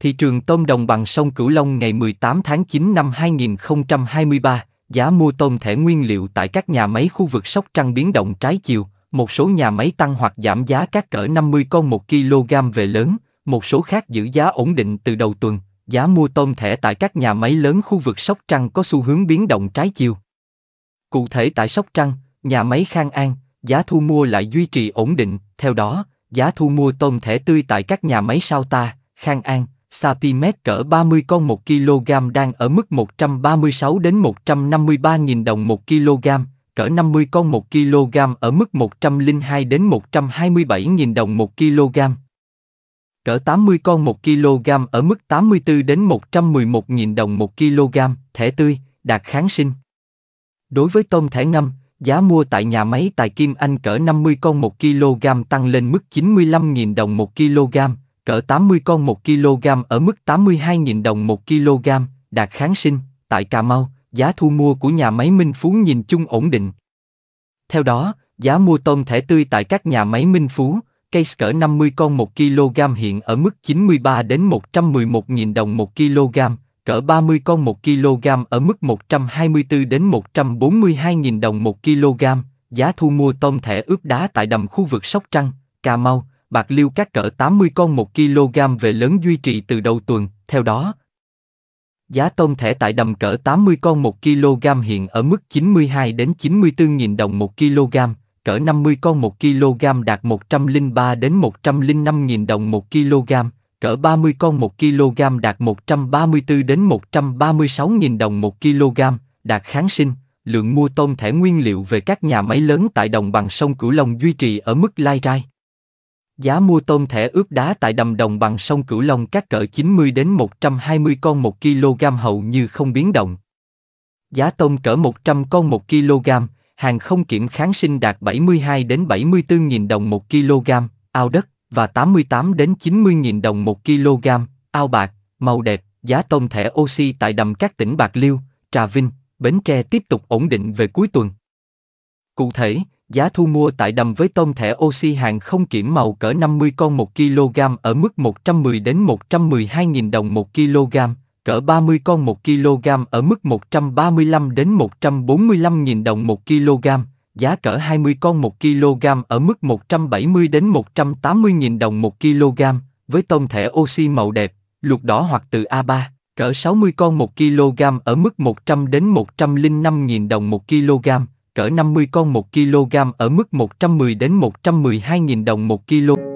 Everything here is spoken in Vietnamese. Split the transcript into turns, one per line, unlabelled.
Thị trường tôm đồng bằng sông Cửu Long ngày 18 tháng 9 năm 2023, giá mua tôm thẻ nguyên liệu tại các nhà máy khu vực Sóc Trăng biến động trái chiều, một số nhà máy tăng hoặc giảm giá các cỡ 50 con 1 kg về lớn, một số khác giữ giá ổn định từ đầu tuần. Giá mua tôm thẻ tại các nhà máy lớn khu vực Sóc Trăng có xu hướng biến động trái chiều. Cụ thể tại Sóc Trăng, nhà máy Khang An, giá thu mua lại duy trì ổn định, theo đó, giá thu mua tôm thẻ tươi tại các nhà máy Sao Ta, Khang An, Sapimet cỡ 30 con 1 kg đang ở mức 136 đến 153.000 đồng 1 kg, cỡ 50 con 1 kg ở mức 102 đến 127.000 đồng 1 kg. Cỡ 80 con 1 kg ở mức 84 đến 111.000 đồng 1 kg, thẻ tươi, đạt kháng sinh. Đối với tôm thẻ ngâm, giá mua tại nhà máy tại Kim Anh cỡ 50 con 1 kg tăng lên mức 95.000 đồng 1 kg, cỡ 80 con 1 kg ở mức 82.000 đồng 1 kg, đạt kháng sinh, tại Cà Mau, giá thu mua của nhà máy Minh Phú nhìn chung ổn định. Theo đó, giá mua tôm thẻ tươi tại các nhà máy Minh Phú, case cỡ 50 con 1 kg hiện ở mức 93 đến 111.000 đồng 1 kg, cỡ 30 con 1 kg ở mức 124 đến 142.000 đồng 1 kg, giá thu mua tôm thẻ ướp đá tại đầm khu vực Sóc Trăng, Cà Mau, bạc liêu các cỡ 80 con 1 kg về lớn duy trì từ đầu tuần, theo đó. Giá tôm thẻ tại đầm cỡ 80 con 1 kg hiện ở mức 92 đến 94.000 đồng 1 kg, cỡ 50 con 1 kg đạt 103 đến 105.000 đồng 1 kg, cỡ 30 con 1 kg đạt 134 đến 136.000 đồng 1 kg, đạt kháng sinh, lượng mua tôm thẻ nguyên liệu về các nhà máy lớn tại đồng bằng sông Cửu Long duy trì ở mức lai rai. Giá mua tôm thẻ ướp đá tại đầm đồng bằng sông Cửu Long các cỡ 90 đến 120 con 1 kg hầu như không biến động. Giá tôm cỡ 100 con 1 kg, hàng không kiểm kháng sinh đạt 72 đến 74 000 đồng 1 kg, ao đất và 88 đến 90 000 đồng 1 kg, ao bạc, màu đẹp, giá tôm thẻ oxy tại đầm các tỉnh Bạc Liêu, Trà Vinh, Bến Tre tiếp tục ổn định về cuối tuần. Cụ thể, giá thu mua tại đầm với tôm thẻ oxy hàng không kiểm màu cỡ 50 con 1 kg ở mức 110 đến 112 000 đồng 1 kg, cỡ 30 con 1 kg ở mức 135 đến 145 000 đồng 1 kg, giá cỡ 20 con 1 kg ở mức 170 đến 180 000 đồng 1 kg, với tôm thẻ oxy màu đẹp, lục đỏ hoặc từ A3 cỡ 60 con 1 kg ở mức 100 đến 105.000 đồng 1 kg, cỡ 50 con 1 kg ở mức 110 đến 112.000 đồng 1 kg.